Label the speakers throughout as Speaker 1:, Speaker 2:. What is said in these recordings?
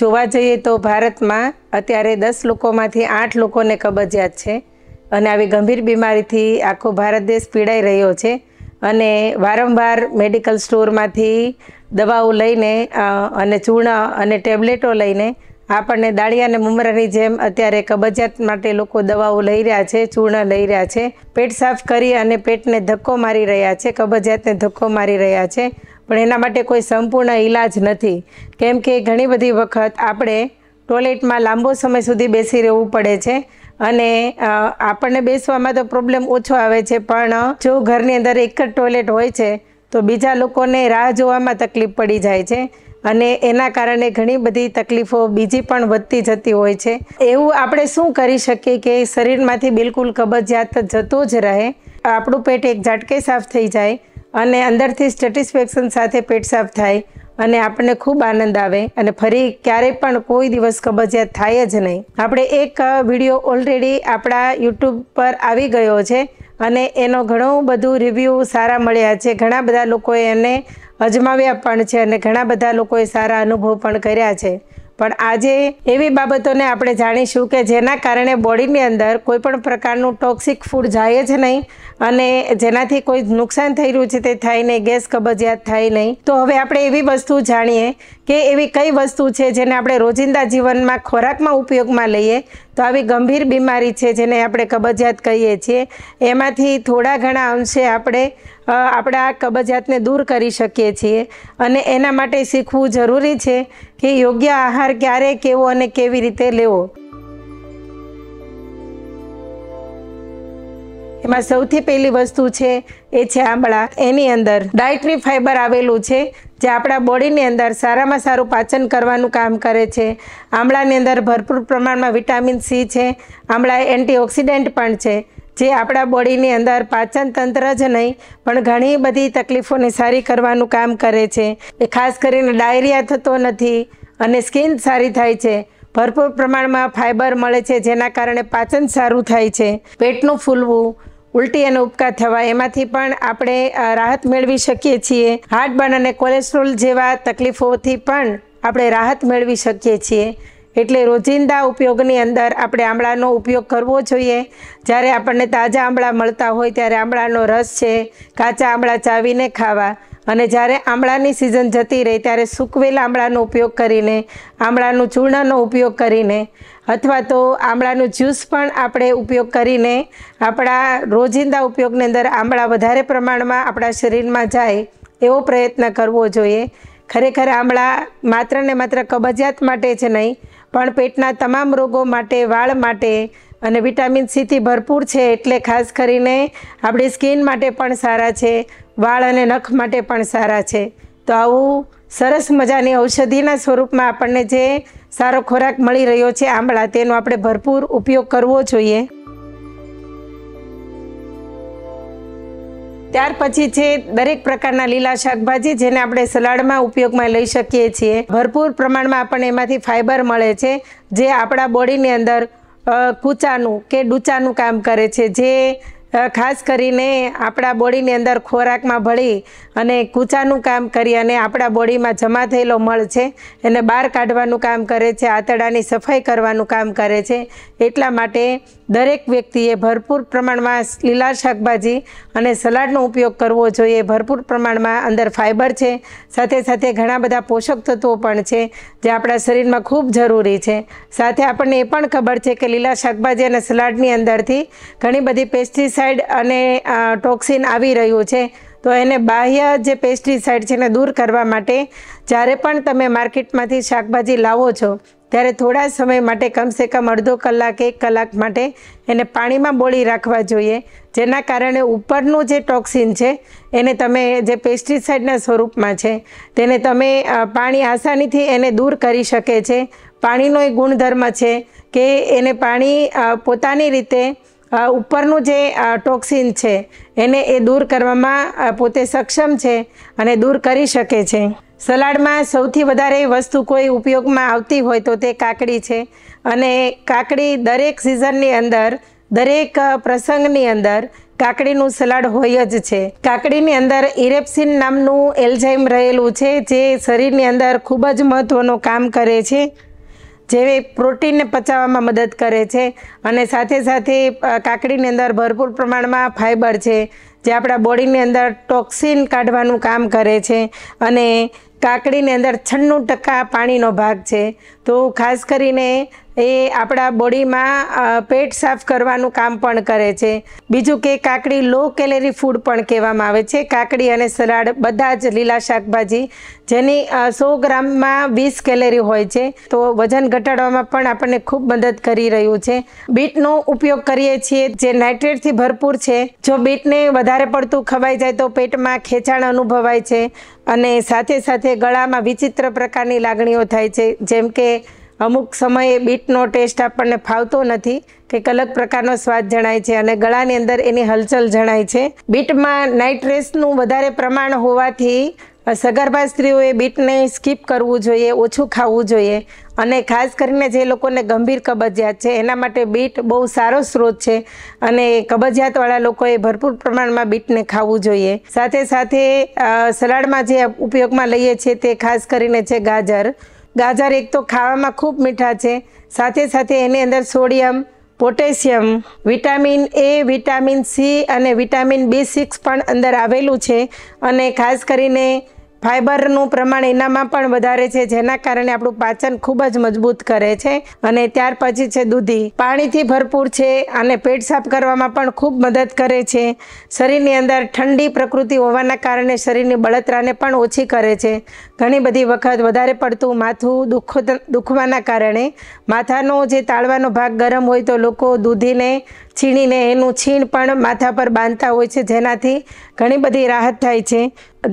Speaker 1: જોવા જઈએ તો ભારતમાં અત્યારે દસ લોકોમાંથી આઠ લોકોને કબજિયાત છે અને આવી ગંભીર બીમારીથી આખો ભારત દેશ પીડાઈ રહ્યો છે અને વારંવાર મેડિકલ સ્ટોરમાંથી દવાઓ લઈને અને ચૂર્ણ અને ટેબ્લેટો લઈને આપણને દાળિયા અને મુમરાની જેમ અત્યારે કબજિયાત માટે લોકો દવાઓ લઈ રહ્યા છે ચૂર્ણ લઈ રહ્યા છે પેટ સાફ કરી અને પેટને ધક્કો મારી રહ્યા છે કબજિયાતને ધક્કો મારી રહ્યા છે પણ એના માટે કોઈ સંપૂર્ણ ઈલાજ નથી કેમ કે ઘણી બધી વખત આપણે ટોયલેટમાં લાંબો સમય સુધી બેસી રહેવું પડે છે અને આપણને બેસવામાં તો પ્રોબ્લેમ ઓછો આવે છે પણ જો ઘરની અંદર એક જ ટોયલેટ હોય છે તો બીજા લોકોને રાહ જોવામાં તકલીફ પડી જાય છે અને એના કારણે ઘણી બધી તકલીફો બીજી પણ વધતી જતી હોય છે એવું આપણે શું કરી શકીએ કે શરીરમાંથી બિલકુલ કબજિયાત જતો જ રહે આપણું પેટ એક ઝાટકે સાફ થઈ જાય અને અંદરથી સેટિસ્ફેક્શન સાથે પેટ સાફ થાય અને આપણને ખૂબ આનંદ આવે અને ફરી ક્યારેય પણ કોઈ દિવસ કબજિયાત થાય જ નહીં આપણે એક વિડીયો ઓલરેડી આપણા યુટ્યુબ પર આવી ગયો છે અને એનો ઘણું બધું રિવ્યૂ સારા મળ્યા છે ઘણા બધા લોકોએ એને અજમાવ્યા પણ છે અને ઘણા બધા લોકોએ સારા અનુભવ પણ કર્યા છે પણ આજે એવી બાબતોને આપણે જાણીશું કે જેના કારણે બોડીની અંદર કોઈ પણ પ્રકારનું ટોક્સિક ફૂડ જાય જ નહીં અને જેનાથી કોઈ નુકસાન થઈ રહ્યું છે તે થાય નહીં ગેસ કબજિયાત થાય નહીં તો હવે આપણે એવી વસ્તુ જાણીએ કે એવી કઈ વસ્તુ છે જેને આપણે રોજિંદા જીવનમાં ખોરાકમાં ઉપયોગમાં લઈએ તો આવી ગંભીર બીમારી છે જેને આપણે કબજિયાત કહીએ છીએ એમાંથી થોડા ઘણા અંશે આપણે આપણા કબજિયાતને દૂર કરી શકીએ છીએ અને એના માટે શીખવું જરૂરી છે કે યોગ્ય આહાર ક્યારે કેવો અને કેવી રીતે લેવો એમાં સૌથી પહેલી વસ્તુ છે એ છે આંબળા એની અંદર ડાયટરી ફાઈબર આવેલું છે જે આપણા બોડીની અંદર સારામાં સારું પાચન કરવાનું કામ કરે છે આમળાની અંદર ભરપૂર પ્રમાણમાં વિટામિન સી છે આમળા એન્ટીઓક્સિડન્ટ પણ છે જે આપણા બોડીની અંદર પાચન તંત્ર જ નહીં પણ ઘણી બધી તકલીફોને સારી કરવાનું કામ કરે છે એ ખાસ કરીને ડાયરિયા થતો નથી અને સ્કિન સારી થાય છે ભરપૂર પ્રમાણમાં ફાઇબર મળે છે જેના કારણે પાચન સારું થાય છે પેટનું ફૂલવું ઉલટી અને ઉપકા થવા એમાંથી પણ આપણે રાહત મેળવી શકીએ છીએ હાર્ટબર્ન અને કોલેસ્ટ્રોલ જેવા તકલીફોથી પણ આપણે રાહત મેળવી શકીએ છીએ એટલે રોજિંદા ઉપયોગની અંદર આપણે આમળાનો ઉપયોગ કરવો જોઈએ જ્યારે આપણને તાજા આમળા મળતા હોય ત્યારે આમળાનો રસ છે કાચા આમળા ચાવીને ખાવા અને જ્યારે આમળાની સિઝન જતી રહે ત્યારે સૂકવેલા આમળાનો ઉપયોગ કરીને આમળાનું ચૂર્ણનો ઉપયોગ કરીને અથવા તો આમળાનું જ્યુસ પણ આપણે ઉપયોગ કરીને આપણા રોજિંદા ઉપયોગની અંદર આમળા વધારે પ્રમાણમાં આપણા શરીરમાં જાય એવો પ્રયત્ન કરવો જોઈએ ખરેખર આંબળા માત્ર ને માત્ર કબજિયાત માટે જ નહીં પણ પેટના તમામ રોગો માટે વાળ માટે અને વિટામિન સીથી ભરપૂર છે એટલે ખાસ કરીને આપણી સ્કિન માટે પણ સારા છે વાળ અને નખ માટે પણ સારા છે તો આવું સરસ મજાની ઔષધિના સ્વરૂપમાં આપણને જે સારો ખોરાક મળી રહ્યો છે આંબળા તેનો આપણે ભરપૂર ઉપયોગ કરવો જોઈએ ત્યાર પછી છે દરેક પ્રકારના લીલા શાકભાજી જેને આપણે સલાડમાં ઉપયોગમાં લઈ શકીએ છીએ ભરપૂર પ્રમાણમાં આપણને એમાંથી ફાઇબર મળે છે જે આપણા બોડીની અંદર કૂચાનું કે ડૂચાનું કામ કરે છે જે ખાસ કરીને આપણા બોડીની અંદર ખોરાકમાં ભળી અને કૂચાનું કામ કરી અને આપણા બોડીમાં જમા થયેલો મળ છે એને બહાર કાઢવાનું કામ કરે છે આંતરડાની સફાઈ કરવાનું કામ કરે છે એટલા માટે દરેક વ્યક્તિએ ભરપૂર પ્રમાણમાં લીલા શાકભાજી અને સલાડનો ઉપયોગ કરવો જોઈએ ભરપૂર પ્રમાણમાં અંદર ફાઇબર છે સાથે સાથે ઘણા બધા પોષક તત્વો પણ છે જે આપણા શરીરમાં ખૂબ જરૂરી છે સાથે આપણને એ પણ ખબર છે કે લીલા શાકભાજી અને સલાડની અંદરથી ઘણી બધી પેસ્ટિસાઇડ પેસ્ટિસાઇડ અને ટોક્સિન આવી રહ્યું છે તો એને બાહ્ય જે પેસ્ટિસાઇડ છે એને દૂર કરવા માટે જ્યારે પણ તમે માર્કેટમાંથી શાકભાજી લાવો છો ત્યારે થોડા સમય માટે કમસે કમ અડધો કલાક એક કલાક માટે એને પાણીમાં બોળી રાખવા જોઈએ જેના કારણે ઉપરનું જે ટોક્સિન છે એને તમે જે પેસ્ટિસાઇડના સ્વરૂપમાં છે તેને તમે પાણી આસાનીથી એને દૂર કરી શકે છે પાણીનો એ ગુણધર્મ છે કે એને પાણી પોતાની રીતે ઉપરનું જે ટોક્સિન છે એને એ દૂર કરવામાં પોતે સક્ષમ છે અને દૂર કરી શકે છે સલાડમાં સૌથી વધારે વસ્તુ કોઈ ઉપયોગમાં આવતી હોય તો તે કાકડી છે અને કાકડી દરેક સિઝનની અંદર દરેક પ્રસંગની અંદર કાકડીનું સલાડ હોય જ છે કાકડીની અંદર ઇરેપ્સિન નામનું એલ્ઝાઇમ રહેલું છે જે શરીરની અંદર ખૂબ જ મહત્ત્વનું કામ કરે છે જે પ્રોટીનને પચાવવામાં મદદ કરે છે અને સાથે સાથે કાકડીની અંદર ભરપૂર પ્રમાણમાં ફાઇબર છે જે આપણા બોડીની અંદર ટોક્સિન કાઢવાનું કામ કરે છે અને કાકડીની અંદર છન્નું ટકા પાણીનો ભાગ છે તો ખાસ કરીને એ આપણા બોડીમાં પેટ સાફ કરવાનું કામ પણ કરે છે બીજું કે કાકડી લો કેલેરી ફૂડ પણ કહેવામાં આવે છે કાકડી અને સલાડ બધા જ લીલા શાકભાજી જેની સો ગ્રામમાં વીસ કેલેરી હોય છે તો વજન ઘટાડવામાં પણ આપણને ખૂબ મદદ કરી રહ્યું છે બીટનો ઉપયોગ કરીએ છીએ જે નાઇટ્રેટથી ભરપૂર છે જો બીટને વધારે પડતું ખવાઈ જાય તો પેટમાં ખેંચાણ અનુભવાય છે અને સાથે સાથે ગળામાં વિચિત્ર પ્રકારની લાગણીઓ થાય છે જેમ કે અમુક સમયે બીટનો ટેસ્ટ આપણને ફાવતો નથી કંઈક અલગ પ્રકારનો સ્વાદ જણાય છે અને ગળાની અંદર એની હલચલ જણાય છે બીટમાં નાઇટ્રેસનું વધારે પ્રમાણ હોવાથી સગર્ભા સ્ત્રીઓએ બીટને સ્કીપ કરવું જોઈએ ઓછું ખાવું જોઈએ અને ખાસ કરીને જે લોકોને ગંભીર કબજિયાત છે એના માટે બીટ બહુ સારો સ્ત્રોત છે અને કબજિયાતવાળા લોકોએ ભરપૂર પ્રમાણમાં બીટને ખાવું જોઈએ સાથે સાથે સલાડમાં જે ઉપયોગમાં લઈએ છીએ તે ખાસ કરીને છે ગાજર ગાજર એક તો ખાવામાં ખૂબ મીઠા છે સાથે સાથે એની અંદર sodium potassium vitamin A vitamin C અને વિટામિન બી સિક્સ પણ અંદર આવેલું છે અને ખાસ કરીને ફાઇબરનું પ્રમાણ એનામાં પણ વધારે છે જેના કારણે આપણું પાચન ખૂબ જ મજબૂત કરે છે અને ત્યાર પછી છે દૂધી પાણીથી ભરપૂર છે અને પેટ સાફ કરવામાં પણ ખૂબ મદદ કરે છે શરીરની અંદર ઠંડી પ્રકૃતિ હોવાના કારણે શરીરની બળતરાને પણ ઓછી કરે છે ઘણી બધી વખત વધારે પડતું માથું દુખ દુઃખવાના કારણે માથાનો જે તાળવાનો ભાગ ગરમ હોય તો લોકો દૂધીને છીણીને એનું છીણ પણ માથા પર બાંધતા હોય છે જેનાથી ઘણી બધી રાહત થાય છે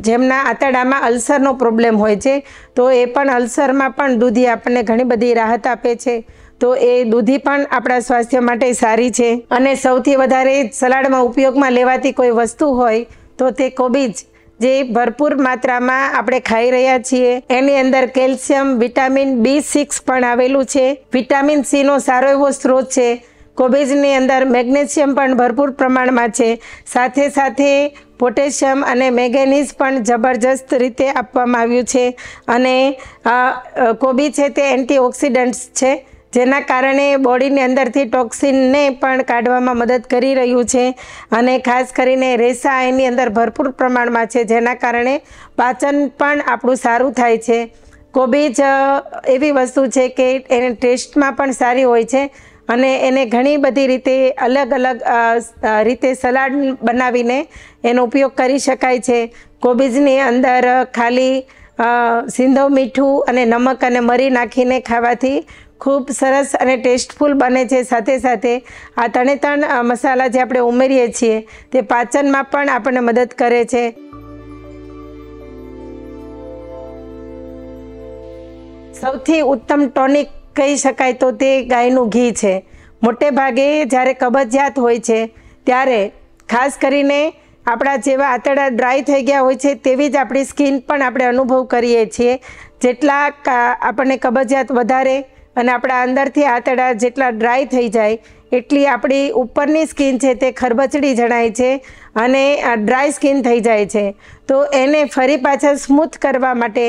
Speaker 1: જેમના આંતરડામાં અલ્સરનો પ્રોબ્લેમ હોય છે તો એ પણ અલ્સરમાં પણ દૂધી આપણને ઘણી બધી રાહત આપે છે તો એ દૂધી પણ આપણા સ્વાસ્થ્ય માટે સારી છે અને સૌથી વધારે સલાડમાં ઉપયોગમાં લેવાતી કોઈ વસ્તુ હોય તો તે કોબીજ જે ભરપૂર માત્રામાં આપણે ખાઈ રહ્યા છીએ એની અંદર કેલ્શિયમ વિટામિન બી સિક્સ પણ આવેલું છે વિટામિન સીનો સારો એવો સ્ત્રોત છે કોબીજની અંદર મેગ્નેશિયમ પણ ભરપૂર પ્રમાણમાં છે સાથે સાથે પોટેશિયમ અને મેંગેનીઝ પણ જબરજસ્ત રીતે આપવામાં આવ્યું છે અને કોબી છે તે એન્ટીઓક્સિડન્ટ્સ છે જેના કારણે બોડીની અંદરથી ટોક્સિનને પણ કાઢવામાં મદદ કરી રહ્યું છે અને ખાસ કરીને રેસા એની અંદર ભરપૂર પ્રમાણમાં છે જેના કારણે પાચન પણ આપણું સારું થાય છે કોબીજ એવી વસ્તુ છે કે એને ટેસ્ટમાં પણ સારી હોય છે અને એને ઘણી બધી રીતે અલગ અલગ રીતે સલાડ બનાવીને એનો ઉપયોગ કરી શકાય છે કોબીજની અંદર ખાલી સિંધો મીઠું અને નમક અને મરી નાખીને ખાવાથી ખૂબ સરસ અને ટેસ્ટફુલ બને છે સાથે સાથે આ ત્રણે ત્રણ મસાલા જે આપણે ઉમેરીએ છીએ તે પાચનમાં પણ આપણને મદદ કરે છે સૌથી ઉત્તમ ટોનિક કહી શકાય તો તે ગાયનું ઘી છે મોટે ભાગે જ્યારે કબજિયાત હોય છે ત્યારે ખાસ કરીને આપણા જેવા આંતરડા ડ્રાય થઈ ગયા હોય છે તેવી જ આપણી સ્કિન પણ આપણે અનુભવ કરીએ છીએ જેટલા આપણને કબજિયાત વધારે અને આપણા અંદરથી આંતડા જેટલા ડ્રાય થઈ જાય એટલી આપણી ઉપરની સ્કિન છે તે ખરબચડી જણાય છે અને ડ્રાય સ્કિન થઈ જાય છે તો એને ફરી પાછા સ્મૂથ કરવા માટે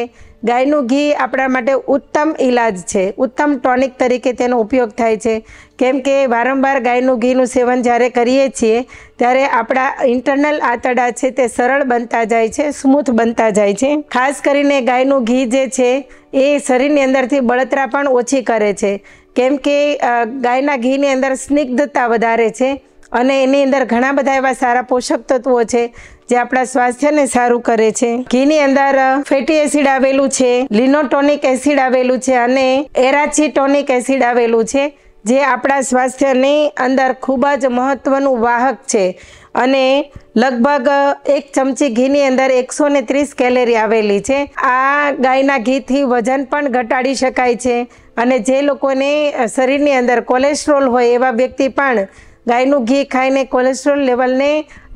Speaker 1: ગાયનું ઘી આપણા માટે ઉત્તમ ઇલાજ છે ઉત્તમ ટોનિક તરીકે તેનો ઉપયોગ થાય છે કેમ કે વારંવાર ગાયનું ઘીનું સેવન જ્યારે કરીએ છીએ ત્યારે આપણા ઇન્ટરનલ આંતરડા છે તે સરળ બનતા જાય છે સ્મૂથ બનતા જાય છે ખાસ કરીને ગાયનું ઘી જે છે એ શરીરની અંદરથી બળતરા પણ ઓછી કરે છે કેમ કે ગાયના ઘીની અંદર સ્નિગ્ધતા વધારે છે અને એની અંદર ઘણા બધા એવા સારા પોષક તત્વો છે જે આપણા સ્વાસ્થ્યને સારું કરે છે ઘીની અંદર ફેટી એસિડ આવેલું છે લિનોટોનિક એસિડ આવેલું છે અને એરાચીટોનિક એસિડ આવેલું છે જે આપણા સ્વાસ્થ્યની અંદર ખૂબ જ મહત્ત્વનું વાહક છે અને લગભગ એક ચમચી ઘીની અંદર એકસો ને ત્રીસ કેલેરી આવેલી છે આ ગાયના ઘીથી વજન પણ ઘટાડી શકાય છે અને જે લોકોને શરીરની અંદર કોલેસ્ટ્રોલ હોય એવા વ્યક્તિ પણ ગાયનું ઘી ખાઈને કોલેસ્ટ્રોલ લેવલને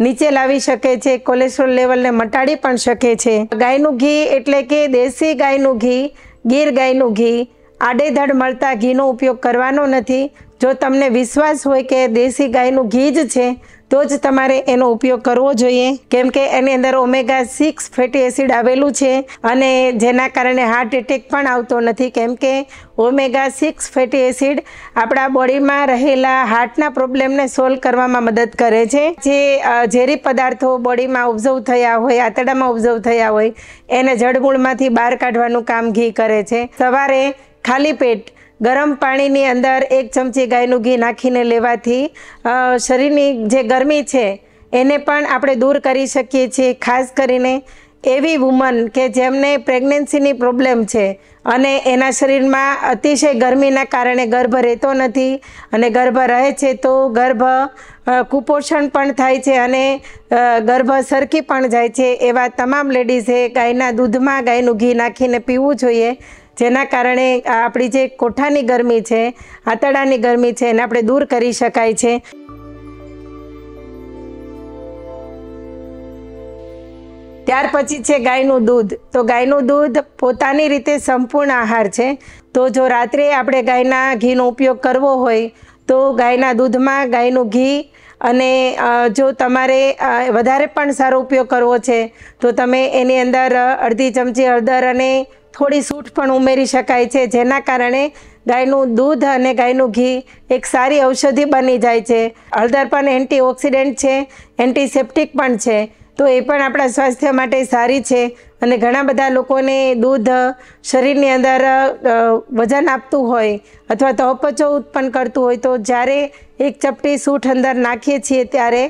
Speaker 1: નીચે લાવી શકે છે કોલેસ્ટ્રોલ લેવલને મટાડી પણ શકે છે ગાયનું ઘી એટલે કે દેશી ગાયનું ઘી ગીર ગાયનું ઘી આડેધડ મળતા ઘીનો ઉપયોગ કરવાનો નથી જો તમને વિશ્વાસ હોય કે દેશી ગાયનું ઘી જ છે તો જ તમારે એનો ઉપયોગ કરવો જોઈએ કેમ કે એની અંદર ઓમેગા સિક્સ ફેટી એસિડ આવેલું છે અને જેના કારણે હાર્ટ એટેક પણ આવતો નથી કેમ કે ઓમેગા સિક્સ ફેટી એસિડ આપણા બોડીમાં રહેલા હાર્ટના પ્રોબ્લેમને સોલ્વ કરવામાં મદદ કરે છે જે ઝેરી પદાર્થો બોડીમાં ઓબ્ઝર્વ થયા હોય આંતરડામાં ઓબ્ઝર્વ થયા હોય એને જડમૂળમાંથી બહાર કાઢવાનું કામ ઘી કરે છે સવારે ખાલી પેટ ગરમ પાણીની અંદર એક ચમચી ગાયનું ઘી નાખીને લેવાથી શરીરની જે ગરમી છે એને પણ આપણે દૂર કરી શકીએ છીએ ખાસ કરીને એવી વુમન કે જેમને પ્રેગ્નન્સીની પ્રોબ્લેમ છે અને એના શરીરમાં અતિશય ગરમીના કારણે ગર્ભ રહેતો નથી અને ગર્ભ રહે છે તો ગર્ભ કુપોષણ પણ થાય છે અને ગર્ભ સરકી પણ જાય છે એવા તમામ લેડીઝે ગાયના દૂધમાં ગાયનું ઘી નાખીને પીવું જોઈએ જેના કારણે આપણી જે કોઠાની ગરમી છે આતડાની ગરમી છે એને આપણે દૂર કરી શકાય છે ત્યાર પછી છે ગાયનું દૂધ તો ગાયનું દૂધ પોતાની રીતે સંપૂર્ણ આહાર છે તો જો રાત્રે આપણે ગાયના ઘીનો ઉપયોગ કરવો હોય તો ગાયના દૂધમાં ગાયનું ઘી અને જો તમારે વધારે પણ સારો ઉપયોગ કરવો છે તો તમે એની અંદર અડધી ચમચી હળદર અને થોડી સૂઠ પણ ઉમેરી શકાય છે જેના કારણે ગાયનું દૂધ અને ગાયનું ઘી એક સારી ઔષધિ બની જાય છે હળદર પણ એન્ટીઓક્સિડન્ટ છે એન્ટીસેપ્ટિક પણ છે તો એ પણ આપણા સ્વાસ્થ્ય માટે સારી છે અને ઘણા બધા લોકોને દૂધ શરીરની અંદર વજન આપતું હોય અથવા તો અપચો ઉત્પન્ન કરતું હોય તો જ્યારે એક ચપટી સૂઠ અંદર નાખીએ છીએ ત્યારે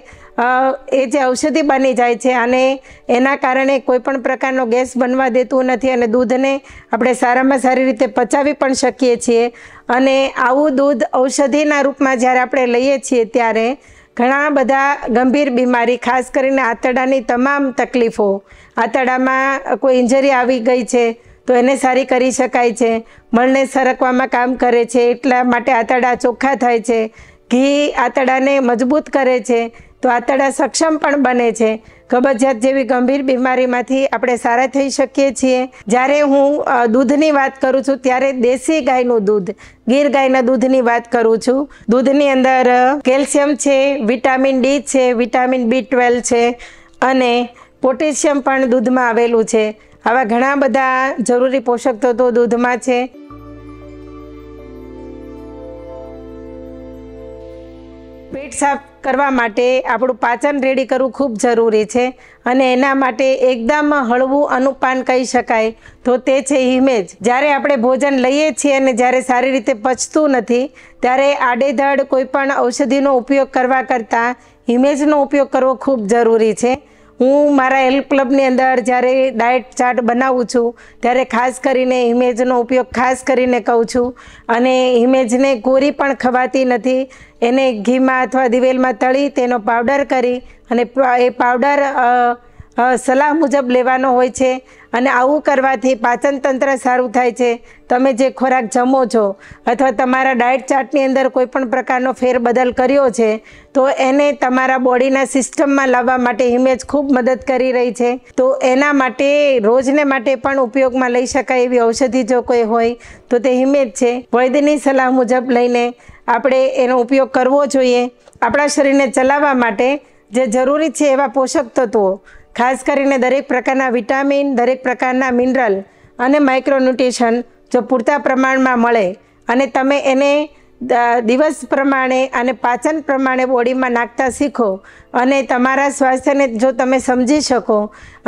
Speaker 1: એ જે ઔષધિ બની જાય છે અને એના કારણે કોઈ પણ પ્રકારનો ગેસ બનવા દેતું નથી અને દૂધને આપણે સારામાં સારી રીતે પચાવી પણ શકીએ છીએ અને આવું દૂધ ઔષધિના રૂપમાં જ્યારે આપણે લઈએ છીએ ત્યારે ઘણા બધા ગંભીર બીમારી ખાસ કરીને આંતરડાની તમામ તકલીફો આંતરડામાં કોઈ ઇન્જરી આવી ગઈ છે તો એને સારી કરી શકાય છે મળને સરકવામાં કામ કરે છે એટલા માટે આંતરડા ચોખ્ખા થાય છે ઘી આંતરડાને મજબૂત કરે છે તો આંતરડા સક્ષમ પણ બને છે કબજિયાત જેવી ગંભીર બીમારીમાંથી આપણે સારા થઈ શકીએ છીએ જ્યારે હું દૂધની વાત કરું છું ત્યારે દેશી ગાયનું દૂધ ગીર ગાયના દૂધની વાત કરું છું દૂધની અંદર કેલ્શિયમ છે વિટામિન ડી છે વિટામિન બી ટ્વેલ્વ છે અને પોટેશિયમ પણ દૂધમાં આવેલું છે આવા ઘણા બધા જરૂરી પોષક તત્વો દૂધમાં છે પેટ સાફ કરવા માટે આપણું પાચન રેડી કરવું ખૂબ જરૂરી છે અને એના માટે એકદમ હળવું અનુપાન કહી શકાય તો તે છે હિમેજ જ્યારે આપણે ભોજન લઈએ છીએ અને જ્યારે સારી રીતે પચતું નથી ત્યારે આડેધડ કોઈપણ ઔષધિનો ઉપયોગ કરવા કરતાં હિમેજનો ઉપયોગ કરવો ખૂબ જરૂરી છે હું મારા હેલ્પ ક્લબની અંદર જ્યારે ડાયટ ચાર્ટ બનાવું છું ત્યારે ખાસ કરીને ઇમેજનો ઉપયોગ ખાસ કરીને કહું છું અને ઇમેજને કોરી પણ ખવાતી નથી એને ઘીમાં અથવા દિવેલમાં તળી તેનો પાવડર કરી અને એ પાવડર સલાહ મુજબ લેવાનો હોય છે અને આવું કરવાથી પાચન તંત્ર સારું થાય છે તમે જે ખોરાક જમો છો અથવા તમારા ડાયટ ચાર્ટની અંદર કોઈ પણ પ્રકારનો ફેરબદલ કર્યો છે તો એને તમારા બોડીના સિસ્ટમમાં લાવવા માટે હિમેજ ખૂબ મદદ કરી રહી છે તો એના માટે રોજને માટે પણ ઉપયોગમાં લઈ શકાય એવી ઔષધિ જો કોઈ હોય તો તે હિમેજ છે વૈદ્યની સલાહ મુજબ લઈને આપણે એનો ઉપયોગ કરવો જોઈએ આપણા શરીરને ચલાવવા માટે જે જરૂરી છે એવા પોષક તત્વો ખાસ કરીને દરેક પ્રકારના વિટામિન દરેક પ્રકારના મિનરલ અને માઇક્રોન્યુટ્રિશન જો પૂરતા પ્રમાણમાં મળે અને તમે એને દિવસ પ્રમાણે અને પાચન પ્રમાણે બોડીમાં નાખતા શીખો અને તમારા સ્વાસ્થ્યને જો તમે સમજી શકો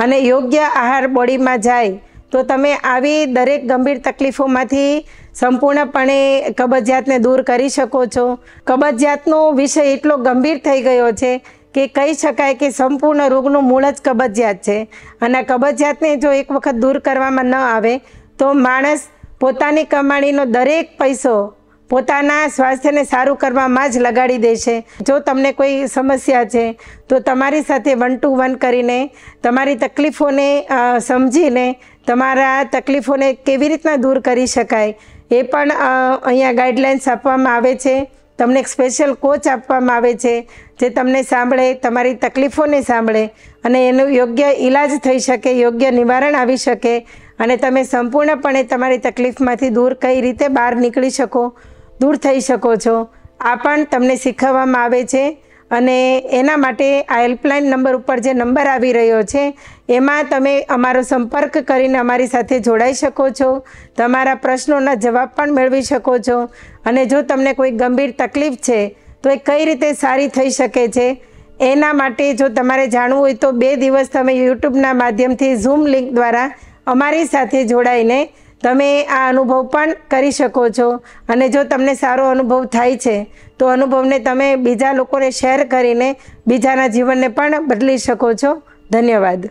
Speaker 1: અને યોગ્ય આહાર બોડીમાં જાય તો તમે આવી દરેક ગંભીર તકલીફોમાંથી સંપૂર્ણપણે કબજિયાતને દૂર કરી શકો છો કબજિયાતનો વિષય એટલો ગંભીર થઈ ગયો છે કે કહી શકાય કે સંપૂર્ણ રોગનું મૂળ જ કબજિયાત છે અને કબજિયાતને જો એક વખત દૂર કરવામાં ન આવે તો માણસ પોતાની કમાણીનો દરેક પૈસો પોતાના સ્વાસ્થ્યને સારું કરવામાં જ લગાડી દેશે જો તમને કોઈ સમસ્યા છે તો તમારી સાથે વન ટુ વન કરીને તમારી તકલીફોને સમજીને તમારા તકલીફોને કેવી રીતના દૂર કરી શકાય એ પણ અહીંયા ગાઈડલાઇન્સ આપવામાં આવે છે તમને એક સ્પેશિયલ કોચ આપવામાં આવે છે જે તમને સાંભળે તમારી તકલીફોને સાંભળે અને એનો યોગ્ય ઈલાજ થઈ શકે યોગ્ય નિવારણ આવી શકે અને તમે સંપૂર્ણપણે તમારી તકલીફમાંથી દૂર કઈ રીતે બહાર નીકળી શકો દૂર થઈ શકો છો આ પણ તમને શીખવવામાં આવે છે અને એના માટે આ હેલ્પલાઇન નંબર ઉપર જે નંબર આવી રહ્યો છે એમાં તમે અમારો સંપર્ક કરીને અમારી સાથે જોડાઈ શકો છો તમારા પ્રશ્નોના જવાબ પણ મેળવી શકો છો અને જો તમને કોઈ ગંભીર તકલીફ છે તો એ કઈ રીતે સારી થઈ શકે છે એના માટે જો તમારે જાણવું હોય તો બે દિવસ તમે યુટ્યુબના માધ્યમથી ઝૂમ લિંક દ્વારા અમારી સાથે જોડાઈને તમે આ અનુભવ પણ કરી શકો છો અને જો તમને સારો અનુભવ થાય છે તો અનુભવને તમે બીજા લોકોને શેર કરીને બીજાના જીવનને પણ બદલી શકો છો ધન્યવાદ